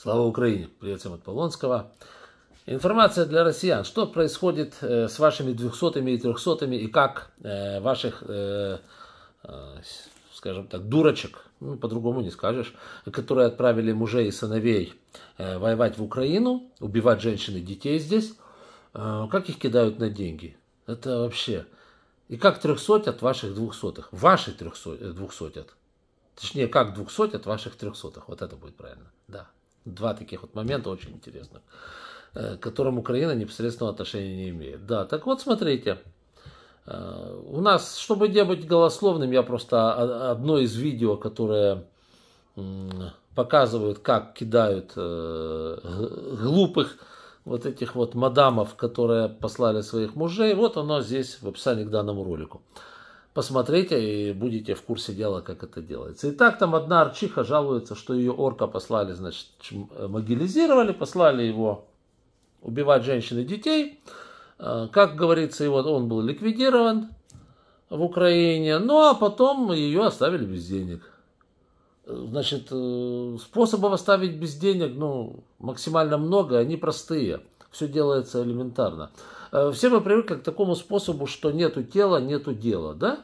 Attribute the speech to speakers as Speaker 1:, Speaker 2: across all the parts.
Speaker 1: Слава Украине! Привет всем от Полонского. Информация для россиян. Что происходит э, с вашими 200 и 300 и как э, ваших, э, скажем так, дурочек, ну, по-другому не скажешь, которые отправили мужей и сыновей воевать в Украину, убивать женщин и детей здесь, как их кидают на деньги? Это вообще... И как трехсотят ваших двухсотых? Ваши трехсотят. Точнее, как двухсотят ваших трехсотых. Вот это будет правильно. Да два таких вот момента очень интересных, э, к которым Украина непосредственного отношения не имеет. Да, так вот смотрите, э, у нас, чтобы не быть голословным, я просто одно из видео, которое показывают, как кидают э, глупых вот этих вот мадамов, которые послали своих мужей, вот оно здесь в описании к данному ролику. Посмотрите и будете в курсе дела, как это делается. И так там одна арчиха жалуется, что ее орка послали, значит, могилизировали, послали его убивать женщин и детей. А, как говорится, его, он был ликвидирован в Украине, ну а потом ее оставили без денег. Значит, э, способов оставить без денег, ну, максимально много, они простые – все делается элементарно. Э, все мы привыкли к такому способу, что нету тела, нету дела, да?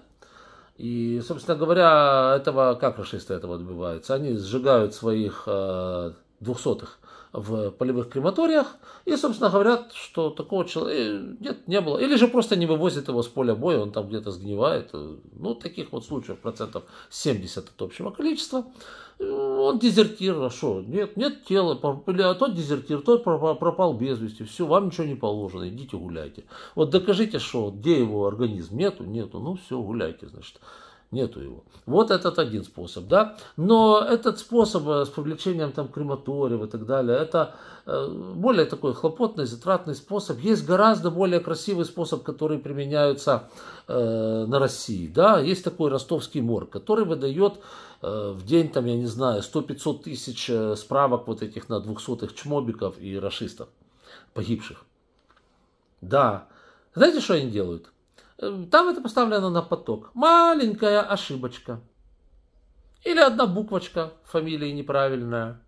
Speaker 1: И, собственно говоря, этого как расисты этого добиваются? Они сжигают своих э, двухсотых в полевых крематориях. И, собственно, говорят, что такого человека э, нет, не было. Или же просто не вывозят его с поля боя, он там где-то сгнивает. Ну, таких вот случаев процентов 70 от общего количества. Э, он дезертир, а что? Нет, нет тела, а тот дезертир, тот пропал без вести, все, вам ничего не положено, идите гуляйте. Вот докажите, что где его организм, нету, нету, ну все, гуляйте, значит. Нету его. Вот этот один способ, да. Но этот способ э, с привлечением там крематориев и так далее, это э, более такой хлопотный, затратный способ. Есть гораздо более красивый способ, который применяется э, на России, да. Есть такой ростовский мор, который выдает э, в день, там, я не знаю, 100-500 тысяч э, справок вот этих на 200-х чмобиков и расистов погибших. Да. Знаете, что они делают? Э, там это поставлено на поток. Маленькая ошибочка. Или одна буквочка фамилии неправильная.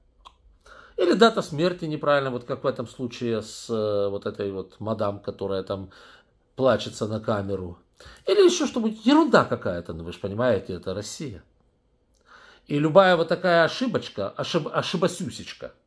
Speaker 1: Или дата смерти неправильная, вот как в этом случае с э, вот этой вот мадам, которая там плачется на камеру. Или еще что-нибудь, ерунда какая-то, ну вы же понимаете, это Россия. И любая вот такая ошибочка, ошиб, ошибосюсечка –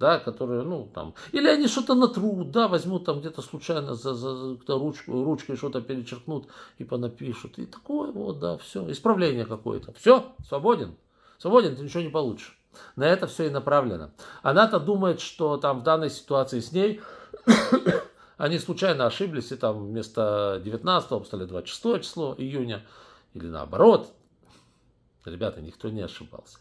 Speaker 1: да, которые, ну, там, или они что-то натрут, да, возьмут там где-то случайно за, за, за ручку, ручкой что-то перечеркнут и понапишут, и такое вот, да, все, исправление какое-то, все, свободен, свободен, ты ничего не получишь. На это все и направлено. Она-то думает, что там в данной ситуации с ней они случайно ошиблись, и там вместо 19 обстали 26 число июня, или наоборот. Ребята, никто не ошибался.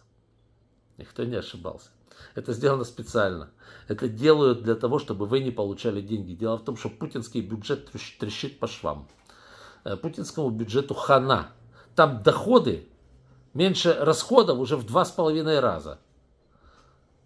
Speaker 1: Никто не ошибался. Это сделано специально. Это делают для того, чтобы вы не получали деньги. Дело в том, что путинский бюджет трещит по швам. Э, путинскому бюджету хана. Там доходы меньше расходов уже в два с половиной раза.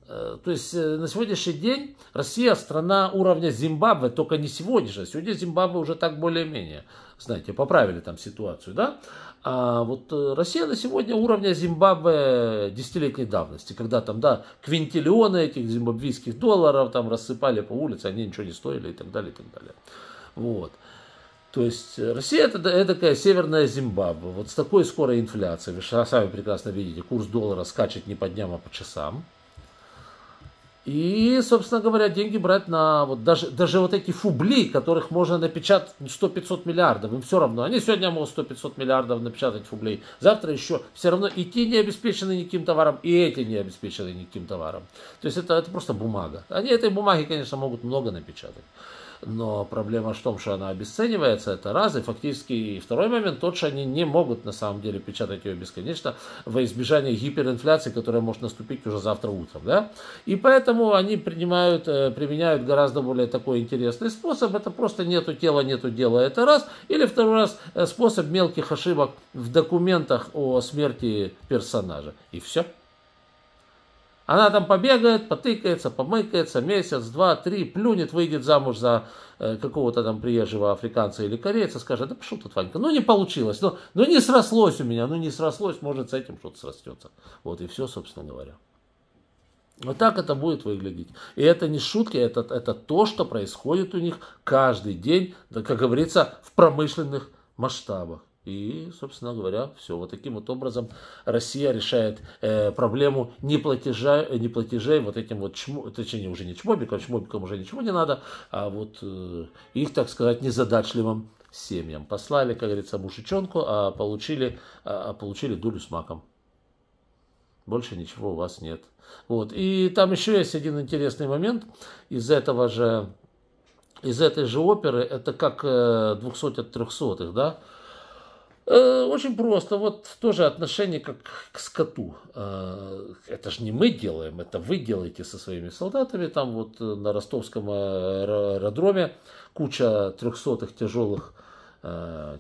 Speaker 1: Э, то есть э, на сегодняшний день Россия страна уровня Зимбабве, только не сегодняшняя. Сегодня Зимбабве уже так более-менее, знаете, поправили там ситуацию, да? А вот э, Россия на сегодня уровня Зимбабве десятилетней давности, когда там, да, квинтиллионы этих зимбабвийских долларов там рассыпали по улице, они ничего не стоили и так далее, и так далее. Вот. То есть Россия это такая северная Зимбабве. Вот с такой скорой инфляцией, вы сами прекрасно видите, курс доллара скачет не по дням, а по часам. И, собственно говоря, деньги брать на вот даже, даже вот эти фубли, которых можно напечатать 100-500 миллиардов, им все равно. Они сегодня могут 100-500 миллиардов напечатать фублей, завтра еще все равно и те не обеспечены никаким товаром, и эти не обеспечены никаким товаром. То есть это, это просто бумага. Они этой бумаги, конечно, могут много напечатать. Но проблема в том, что она обесценивается, это раз. И фактически и второй момент тот, что они не могут на самом деле печатать ее бесконечно во избежание гиперинфляции, которая может наступить уже завтра утром. Да? И поэтому они принимают, э, применяют гораздо более такой интересный способ. Это просто нету тела, нету дела, это раз. Или второй раз э, способ мелких ошибок в документах о смерти персонажа. И все. Она там побегает, потыкается, помыкается месяц, два, три, плюнет, выйдет замуж за э, какого-то там приезжего африканца или корейца, скажет, да пошел тут, Ванька, ну не получилось, ну, ну не срослось у меня, ну не срослось, может с этим что-то срастется. Вот и все, собственно говоря. Вот так это будет выглядеть. И это не шутки, это, это то, что происходит у них каждый день, как говорится, в промышленных масштабах. И, собственно говоря, все. Вот таким вот образом Россия решает э, проблему неплатежа, э, неплатежей вот этим вот чмо, точнее уже не чмобикам, чмобикам уже ничего не надо, а вот э, их, так сказать, незадачливым семьям. Послали, как говорится, мужичонку, а получили, а, а получили дулю с маком. Больше ничего у вас нет. Вот. И там еще есть один интересный момент из этого же, из этой же оперы, это как 200 э, от 300, да, Э, очень просто. Вот тоже отношение как к скоту. Э, это же не мы делаем, это вы делаете со своими солдатами. Там вот э, на ростовском аэродроме куча трехсотых тяжелых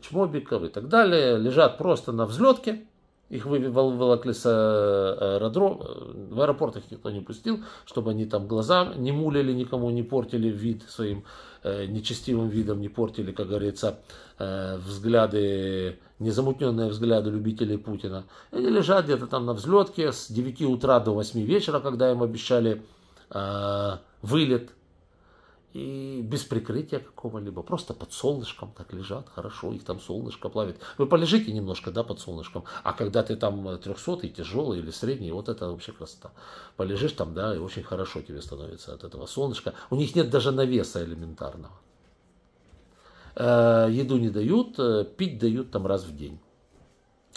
Speaker 1: чмобиков и так далее. Лежат просто на взлетке. Их выволокли с аэродрома. В аэропорт их никто не пустил, чтобы они там глаза не мулили никому, не портили вид своим Э, нечестивым видом не портили, как говорится, э, взгляды, незамутненные взгляды любителей Путина. Они лежат где-то там на взлетке с 9 утра до 8 вечера, когда им обещали э, вылет и без прикрытия какого-либо, просто под солнышком так лежат, хорошо, их там солнышко плавит. Вы полежите немножко, да, под солнышком, а когда ты там трехсотый, тяжелый или средний, вот это вообще красота. Полежишь там, да, и очень хорошо тебе становится от этого солнышка. У них нет даже навеса элементарного. Э, еду не дают, э, пить дают там раз в день.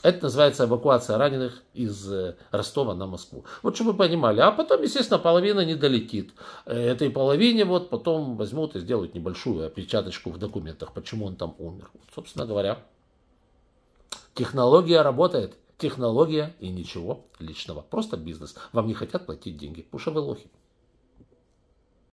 Speaker 1: Это называется эвакуация раненых из э, Ростова на Москву. Вот чтобы вы понимали. А потом, естественно, половина не долетит. Э, этой половине вот потом возьмут и сделают небольшую опечаточку в документах, почему он там умер. Вот, собственно говоря, технология работает. Технология и ничего личного. Просто бизнес. Вам не хотят платить деньги. Пушевые лохи.